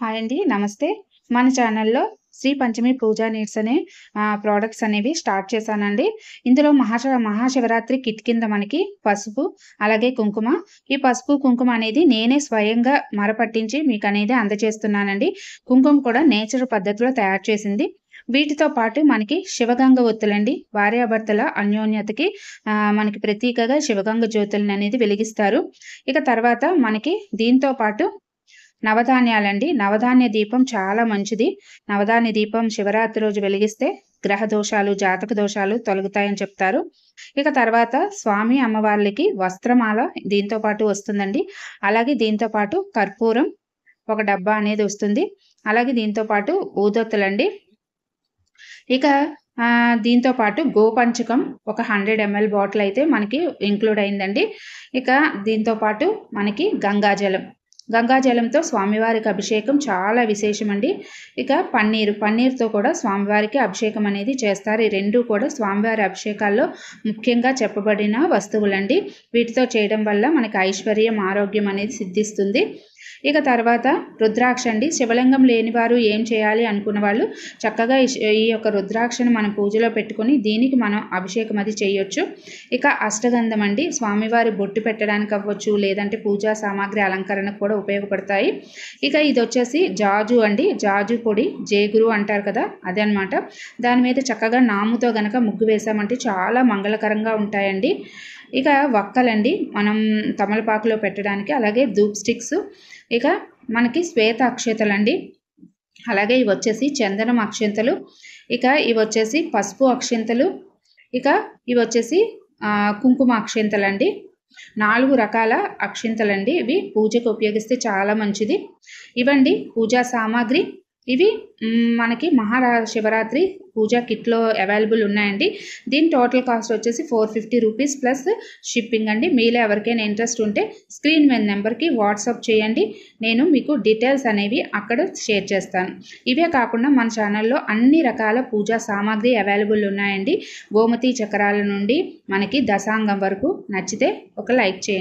hi అండి నమస్తే మన ఛానల్లో శ్రీ పంచమి పూజా నీడ్స్ అనే ప్రోడక్ట్స్ అనేవి స్టార్ట్ చేశానండి ఇందులో మహాశివ మహాశివరాత్రి కిట్ కింద మనకి పసుపు అలాగే కుంకుమ ఈ పసుపు కుంకుమ అనేది నేనే స్వయంగా మరపట్టించి మీకు అనేది అందజేస్తున్నానండి కుంకుమ కూడా నేచర్ పద్ధతిలో తయారు చేసింది వీటితో పాటు మనకి శివగంగ ఒత్తులండి భార్యాభర్తల అన్యోన్యతకి మనకి ప్రతీకగా శివగంగ జ్యోతులను అనేది వెలిగిస్తారు ఇక తర్వాత మనకి దీంతో పాటు నవధాన్యాలండి నవధాన్య దీపం చాలా మంచిది నవధాన్య దీపం శివరాత్రి రోజు వెలిగిస్తే గ్రహ దోషాలు జాతక దోషాలు తొలగుతాయని చెప్తారు ఇక తర్వాత స్వామి అమ్మవార్లకి వస్త్రమాల దీంతో పాటు వస్తుందండి అలాగే దీంతో పాటు కర్పూరం ఒక డబ్బా అనేది వస్తుంది అలాగే దీంతో పాటు ఊదొత్తులండి ఇక దీంతో పాటు గోపంచకం ఒక హండ్రెడ్ ఎంఎల్ బాటిల్ అయితే మనకి ఇంక్లూడ్ అయిందండి ఇక దీంతో పాటు మనకి గంగాజలం గంగాజలంతో స్వామివారికి అభిషేకం చాలా విశేషమండి ఇక పన్నీరు పన్నీర్తో కూడా స్వామివారికి అభిషేకం అనేది చేస్తారు ఈ రెండు కూడా స్వామివారి అభిషేకాల్లో ముఖ్యంగా చెప్పబడిన వస్తువులండి వీటితో చేయడం వల్ల మనకి ఐశ్వర్యం ఆరోగ్యం అనేది సిద్ధిస్తుంది ఇక తర్వాత రుద్రాక్ష అండి శివలింగం లేనివారు ఏం చేయాలి అనుకున్న వాళ్ళు చక్కగా ఈ యొక్క రుద్రాక్షను మనం పూజలో పెట్టుకొని దీనికి మనం అభిషేకం అది చేయొచ్చు ఇక అష్టగంధం అండి స్వామివారి బొట్టు పెట్టడానికి అవ్వచ్చు లేదంటే పూజా సామాగ్రి అలంకరణకు కూడా ఉపయోగపడతాయి ఇక ఇది వచ్చేసి జాజు అండి జాజు పొడి జేగురు అంటారు కదా అదే అనమాట దాని మీద చక్కగా నాముతో గనక ముగ్గు వేసామంటే చాలా మంగళకరంగా ఉంటాయండి ఇక వక్కలండి మనం తమలపాకులో పెట్టడానికి అలాగే ధూప్ స్టిక్స్ ఇక మనకి శ్వేత అక్షతలు అండి అలాగే ఇవి వచ్చేసి చందనం అక్షంతలు ఇక ఇవి వచ్చేసి పసుపు అక్షంతలు ఇక ఇవి వచ్చేసి కుంకుమ అక్షంతలు అండి నాలుగు రకాల అక్షింతలండి ఇవి పూజకు ఉపయోగిస్తే చాలా మంచిది ఇవండి పూజా సామాగ్రి ఇవి మనకి మహారా శివరాత్రి పూజా కిట్లో అవైలబుల్ ఉన్నాయండి దీని టోటల్ కాస్ట్ వచ్చేసి four fifty rupees plus shipping అండి మీలో ఎవరికైనా ఇంట్రెస్ట్ ఉంటే స్క్రీన్ మీద నెంబర్కి వాట్సాప్ చేయండి నేను మీకు డీటెయిల్స్ అనేవి అక్కడ షేర్ చేస్తాను ఇవే కాకుండా మన ఛానల్లో అన్ని రకాల పూజా సామాగ్రి అవైలబుల్ ఉన్నాయండి గోమతి చక్రాల నుండి మనకి దశాంగం వరకు నచ్చితే ఒక లైక్ చేయండి